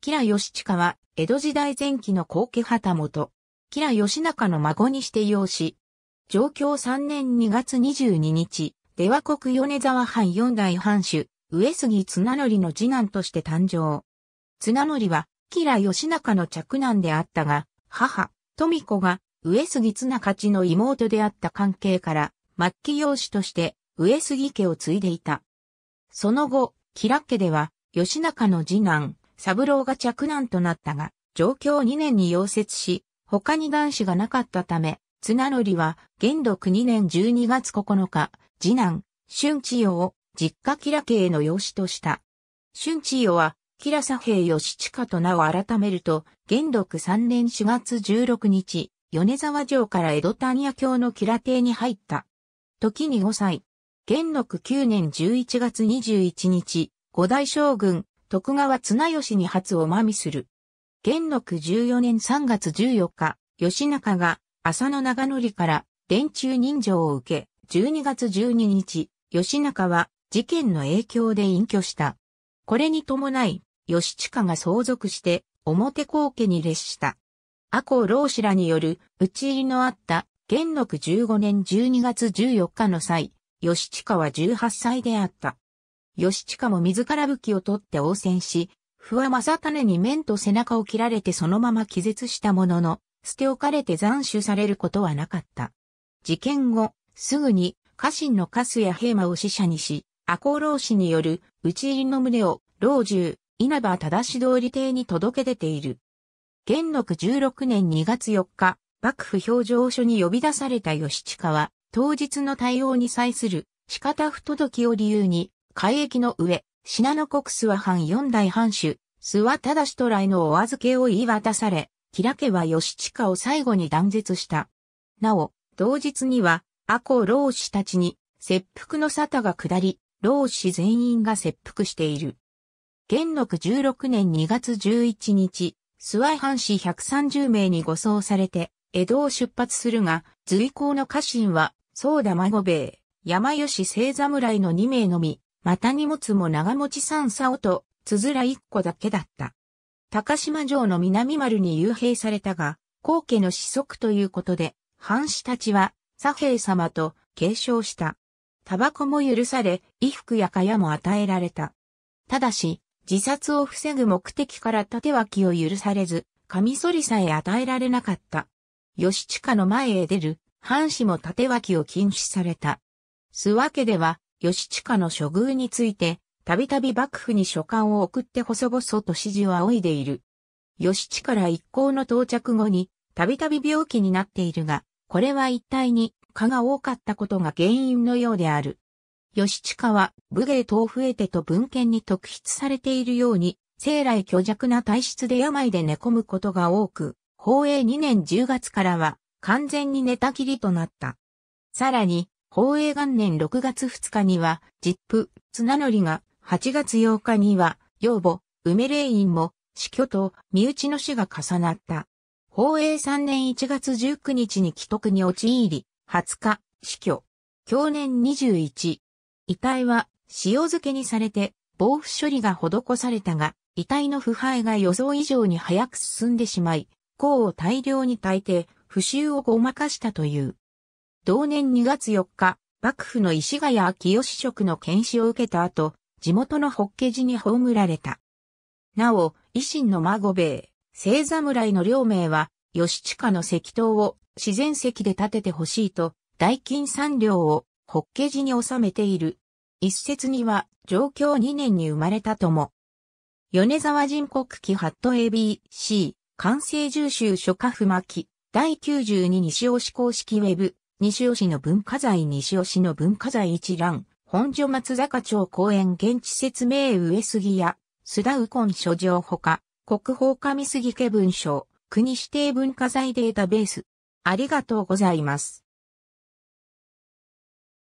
吉良義親は、江戸時代前期の後家旗本、吉良義仲の孫にして養子。上京3年2月22日、出羽国米沢藩四代藩主、上杉綱則の次男として誕生。綱則は、吉良義仲の嫡男であったが、母、富子が、上杉綱勝の妹であった関係から、末期養子として、上杉家を継いでいた。その後、吉良家では、ナ仲の次男、三郎が着難となったが、上京2年に溶接し、他に男子がなかったため、綱則は、元禄2年12月9日、次男、春千代を、実家吉良家への養子とした。春千代は、吉良左平義親と名を改めると、元禄3年4月16日、米沢城から江戸丹野京の吉良邸に入った。時に5歳。元禄9年11月21日、五大将軍、徳川綱吉に初をまみする。元禄14年3月14日、吉中が浅野長則から電柱人情を受け、12月12日、吉中は事件の影響で隠居した。これに伴い、吉近が相続して表公家に列した。阿公老子らによる討ち入りのあった元禄15年12月14日の際、吉近は18歳であった。義親も自ら武器を取って応戦し、不破正種に面と背中を切られてそのまま気絶したものの、捨て置かれて斬首されることはなかった。事件後、すぐに家臣のカスや平馬を死者にし、赤穂浪士による討ち入りの旨を老中、稲葉正し通り邸に届け出ている。元禄16年2月4日、幕府表情書に呼び出された義親は、当日の対応に際する仕方不届きを理由に、海域の上、信濃国諏訪藩四代藩主、諏訪忠氏と来のお預けを言い渡され、吉良家は義親を最後に断絶した。なお、同日には、阿古老氏たちに、切腹の沙汰が下り、老氏全員が切腹している。元禄16年2月11日、諏訪藩士130名に護送されて、江戸を出発するが、随行の家臣は、宗田孫兵衛、山吉聖侍の2名のみ、また荷物も長持ち三竿と、つづら一個だけだった。高島城の南丸に幽閉されたが、皇家の子息ということで、藩士たちは、左兵様と継承した。タバコも許され、衣服や蚊帳も与えられた。ただし、自殺を防ぐ目的から縦脇を許されず、カ剃りさえ与えられなかった。地下の前へ出る、藩士も縦脇を禁止された。諏訪家では、義親の処遇について、たびたび幕府に書簡を送って細々と指示を仰いでいる。義親ら一行の到着後に、たびたび病気になっているが、これは一体に、蚊が多かったことが原因のようである。義親は、武芸等増えてと文献に特筆されているように、生来虚弱な体質で病で寝込むことが多く、宝永2年10月からは、完全に寝たきりとなった。さらに、法永元年6月2日には、ジップ、綱則が、8月8日には、養母、梅霊院も、死去と、身内の死が重なった。法永3年1月19日に既得に陥り、20日、死去。去年21。遺体は、塩漬けにされて、防腐処理が施されたが、遺体の腐敗が予想以上に早く進んでしまい、甲を大量に炊いて、腐臭をごまかしたという。同年2月4日、幕府の石ヶ谷清職の検視を受けた後、地元の北家寺に葬られた。なお、維新の孫兵衛、聖侍の両名は、地下の石塔を自然石で建ててほしいと、大金三両を北家寺に収めている。一説には、上京2年に生まれたとも。米沢人国旗ハット ABC、完成重修書家府巻、第92西尾志公式ウェブ、西尾市の文化財西尾市の文化財一覧、本所松坂町公園現地説明上杉や、須田右近書状ほか、国宝上杉家文書、国指定文化財データベース。ありがとうございます。